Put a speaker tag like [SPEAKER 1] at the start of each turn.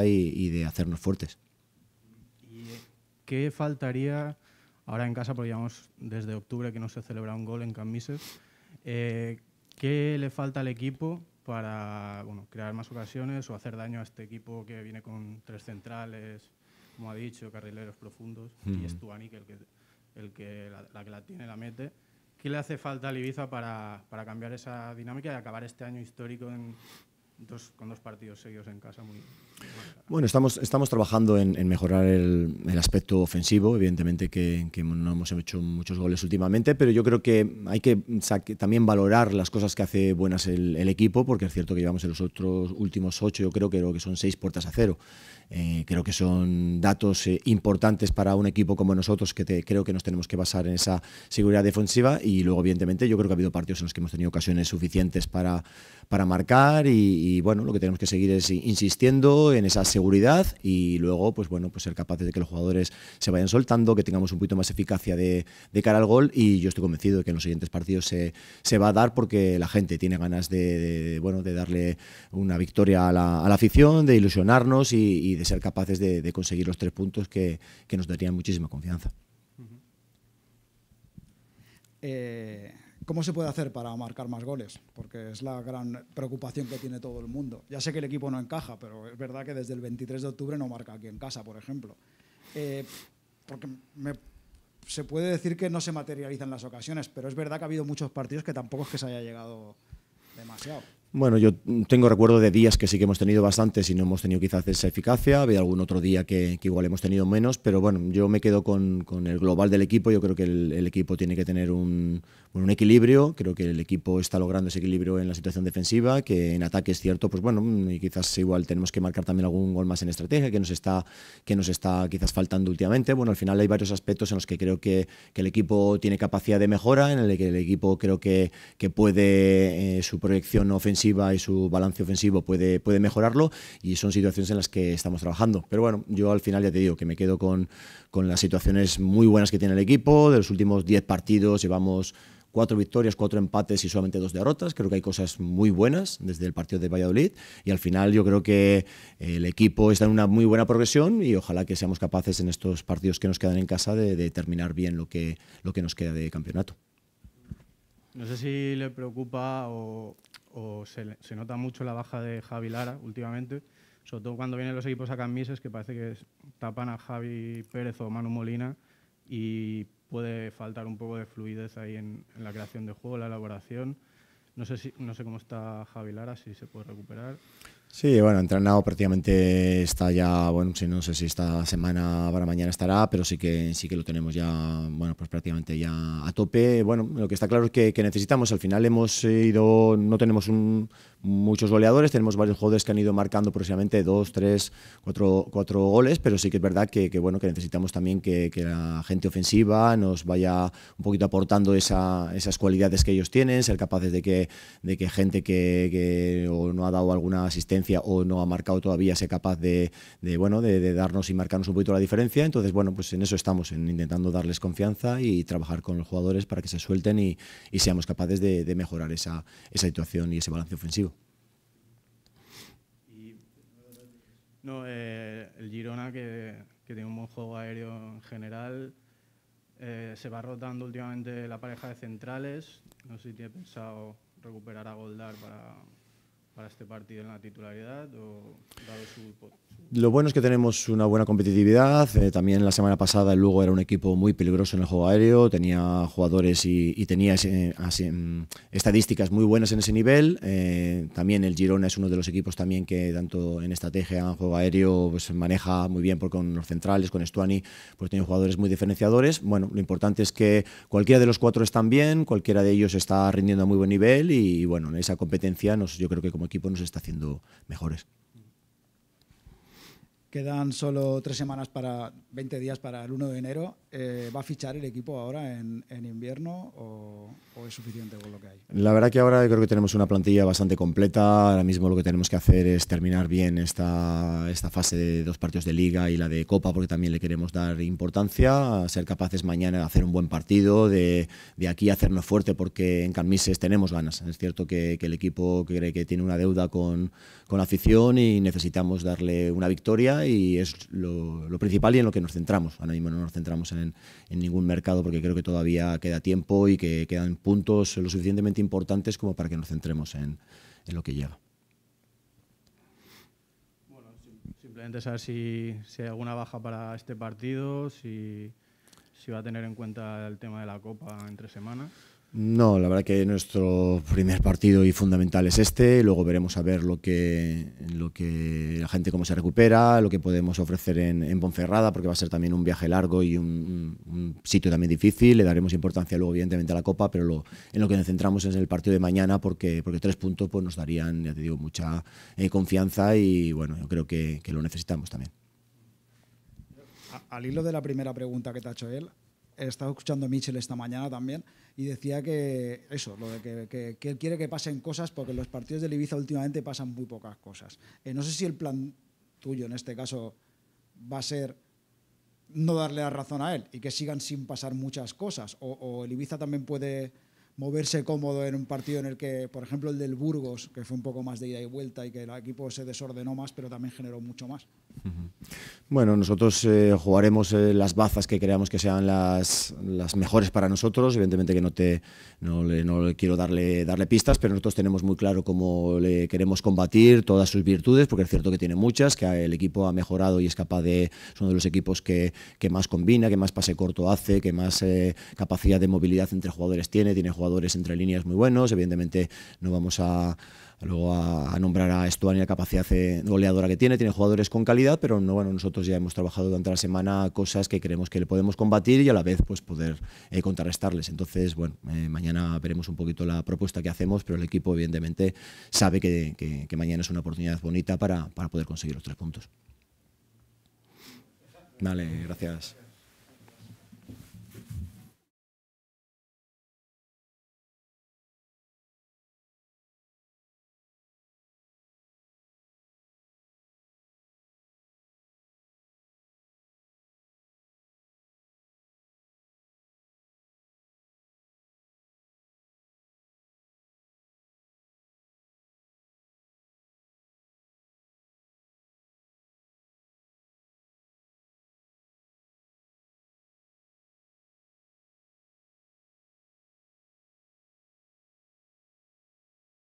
[SPEAKER 1] y, de hacernos fuertes.
[SPEAKER 2] qué faltaría ahora en casa? Porque llevamos desde octubre que no se celebra un gol en Camises. Eh, ¿Qué le falta al equipo para crear más ocasiones o hacer daño a este equipo que viene con tres centrales, como ha dicho, carrileros profundos, y es que el que, el que la, que la tiene la mete. ¿Qué le hace falta al Ibiza para, para cambiar esa dinámica y acabar este año histórico en, con dos partidos seguidos en casa
[SPEAKER 1] Bueno, estamos, estamos trabajando en, mejorar el, aspecto ofensivo, evidentemente que, no hemos hecho muchos goles últimamente, pero yo creo que hay que también valorar las cosas que hace buenas el, equipo, porque es cierto que llevamos en los otros últimos ocho, yo creo que, creo que son seis puertas a cero. Eh, creo que son datos eh, importantes para un equipo como nosotros que creo que nos tenemos que basar en esa seguridad defensiva y luego evidentemente yo creo que ha habido partidos en los que hemos tenido ocasiones suficientes para, para marcar y y bueno, lo que tenemos que seguir es insistiendo en esa seguridad y luego, pues bueno, pues ser capaces de que los jugadores se vayan soltando, que tengamos un poquito más eficacia de, cara al gol. Y yo estoy convencido de que en los siguientes partidos se, va a dar porque la gente tiene ganas de, bueno, de darle una victoria a la, afición, de ilusionarnos y, de ser capaces de, conseguir los tres puntos que, que nos darían muchísima confianza.
[SPEAKER 3] Eh, ¿Cómo se puede hacer para marcar más goles? Porque es la gran preocupación que tiene todo el mundo. Ya sé que el equipo no encaja, pero es verdad que desde el 23 de octubre no marca aquí en casa, por ejemplo. Eh, porque se puede decir que no se materializan las ocasiones, pero es verdad que ha habido muchos partidos que tampoco es que se haya llegado demasiado.
[SPEAKER 1] Bueno, yo tengo recuerdo de días que sí que hemos tenido bastante, y no hemos tenido quizás esa eficacia. Había algún otro día que, igual hemos tenido menos, pero bueno, yo me quedo con, el global del equipo. Yo creo que el, equipo tiene que tener un, equilibrio. Creo que el equipo está logrando ese equilibrio en la situación defensiva, que en ataque es cierto, pues bueno, quizás igual tenemos que marcar también algún gol más en estrategia que nos está, que nos está quizás faltando últimamente. Bueno, al final hay varios aspectos en los que creo que, el equipo tiene capacidad de mejora, en el que el equipo creo que, puede eh, su proyección ofensiva y su balance ofensivo puede, puede mejorarlo y son situaciones en las que estamos trabajando. Pero bueno, yo al final ya te digo que me quedo con, con las situaciones muy buenas que tiene el equipo. De los últimos 10 partidos llevamos cuatro victorias, cuatro empates y solamente dos derrotas. Creo que hay cosas muy buenas desde el partido de Valladolid y al final yo creo que el equipo está en una muy buena progresión y ojalá que seamos capaces en estos partidos que nos quedan en casa de, de terminar bien lo que, lo que nos queda de campeonato.
[SPEAKER 2] No sé si le preocupa o o se, nota mucho la baja de Javi Lara últimamente, sobre todo cuando vienen los equipos a camises que parece que tapan a Javi Pérez o Manu Molina y puede faltar un poco de fluidez ahí en, la creación de juego, la elaboración. No sé, si, no sé cómo está Javi Lara, si se puede recuperar.
[SPEAKER 1] Sí, bueno, entrenado prácticamente está ya, bueno, no sé si esta semana para mañana estará, pero sí que sí que lo tenemos ya, bueno, pues prácticamente ya a tope. Bueno, lo que está claro es que, necesitamos, al final hemos eh, ido, no tenemos muchos goleadores, tenemos varios jugadores que han ido marcando aproximadamente dos, tres, cuatro, cuatro goles, pero sí que es verdad que, bueno, que necesitamos también que, la gente ofensiva nos vaya un poquito aportando esas cualidades que ellos tienen, ser capaces de que, de que gente que, que no ha dado alguna asistencia o no ha marcado todavía, sea capaz de, bueno, de, darnos y marcarnos un poquito la diferencia. Entonces, bueno, pues en eso estamos, en intentando darles confianza y trabajar con los jugadores para que se suelten y, seamos capaces de, mejorar esa, esa situación y ese balance ofensivo.
[SPEAKER 2] No, eh, el Girona, que, tiene un buen juego aéreo en general, eh, se va rotando últimamente la pareja de centrales. No sé si tiene pensado recuperar a Goldar para, para este partido en la titularidad
[SPEAKER 1] Lo bueno es que tenemos una buena competitividad. Eh, también la semana pasada el Lugo era un equipo muy peligroso en el juego aéreo, tenía jugadores y, tenía mm, estadísticas muy buenas en ese nivel. Eh, también el Girona es uno de los equipos también que tanto en estrategia, en juego aéreo, pues maneja muy bien por con los centrales, con Estuani, pues tiene jugadores muy diferenciadores. Bueno, lo importante es que cualquiera de los cuatro están bien, cualquiera de ellos está rindiendo a muy buen nivel y bueno, en esa competencia nos, yo creo que como equipo nos está haciendo mejores.
[SPEAKER 3] Quedan solo tres semanas para 20 días para el 1 de enero. Eh, ¿Va a fichar el equipo ahora en, invierno o, es suficiente con lo que hay?
[SPEAKER 1] La verdad que ahora creo que tenemos una plantilla bastante completa. Ahora mismo lo que tenemos que hacer es terminar bien esta, fase de dos partidos de liga y la de copa porque también le queremos dar importancia. Ser capaces mañana de hacer un buen partido, de, aquí hacernos fuerte porque en Carmises tenemos ganas. Es cierto que, el equipo cree que tiene una deuda con, con afición y necesitamos darle una victoria y es lo, principal y en lo que nos centramos. Ahora mismo no nos centramos en, ningún mercado porque creo que todavía queda tiempo y que quedan puntos lo suficientemente importantes como para que nos centremos en, lo que llega.
[SPEAKER 2] Bueno, simplemente saber si, hay alguna baja para este partido, si, si va a tener en cuenta el tema de la Copa
[SPEAKER 1] entre semanas. No, la verdad que nuestro primer partido y fundamental es este. Luego veremos a ver lo que, lo que la gente cómo se recupera, lo que podemos ofrecer en, en Ponferrada, porque va a ser también un viaje largo y un, sitio también difícil. Le daremos importancia luego, evidentemente, a la Copa, pero en lo que nos centramos es en el partido de mañana, porque, porque tres puntos pues, nos darían, ya te digo, mucha eh, confianza y bueno, yo creo que lo necesitamos también.
[SPEAKER 3] Al hilo de la primera pregunta que te ha hecho él, estaba escuchando a Mitchell esta mañana también y decía que eso, lo que, él quiere que pasen cosas porque en los partidos del Ibiza últimamente pasan muy pocas cosas. Eh, no sé si el plan tuyo en este caso va a ser no darle la razón a él y que sigan sin pasar muchas cosas o, o el Ibiza también puede moverse cómodo en un partido en el que, por ejemplo, el del Burgos, que fue un poco más de ida y vuelta y que el equipo se desordenó más, pero también generó mucho más.
[SPEAKER 1] Bueno, nosotros eh, jugaremos eh, las bazas que creamos que sean las, las, mejores para nosotros. Evidentemente que no te no, le, no le quiero darle, darle pistas, pero nosotros tenemos muy claro cómo le queremos combatir todas sus virtudes, porque es cierto que tiene muchas, que el equipo ha mejorado y es capaz de, es uno de los equipos que, que más combina, que más pase corto hace, que más eh, capacidad de movilidad entre jugadores tiene, tiene entre líneas muy buenos, evidentemente no vamos a luego a, a, nombrar a ni la capacidad goleadora que tiene, tiene jugadores con calidad, pero no, bueno, nosotros ya hemos trabajado durante la semana cosas que creemos que le podemos combatir y a la vez pues poder eh, contrarrestarles. Entonces, bueno, eh, mañana veremos un poquito la propuesta que hacemos, pero el equipo evidentemente sabe que, mañana es una oportunidad bonita para, para poder conseguir los tres puntos.
[SPEAKER 3] dale gracias.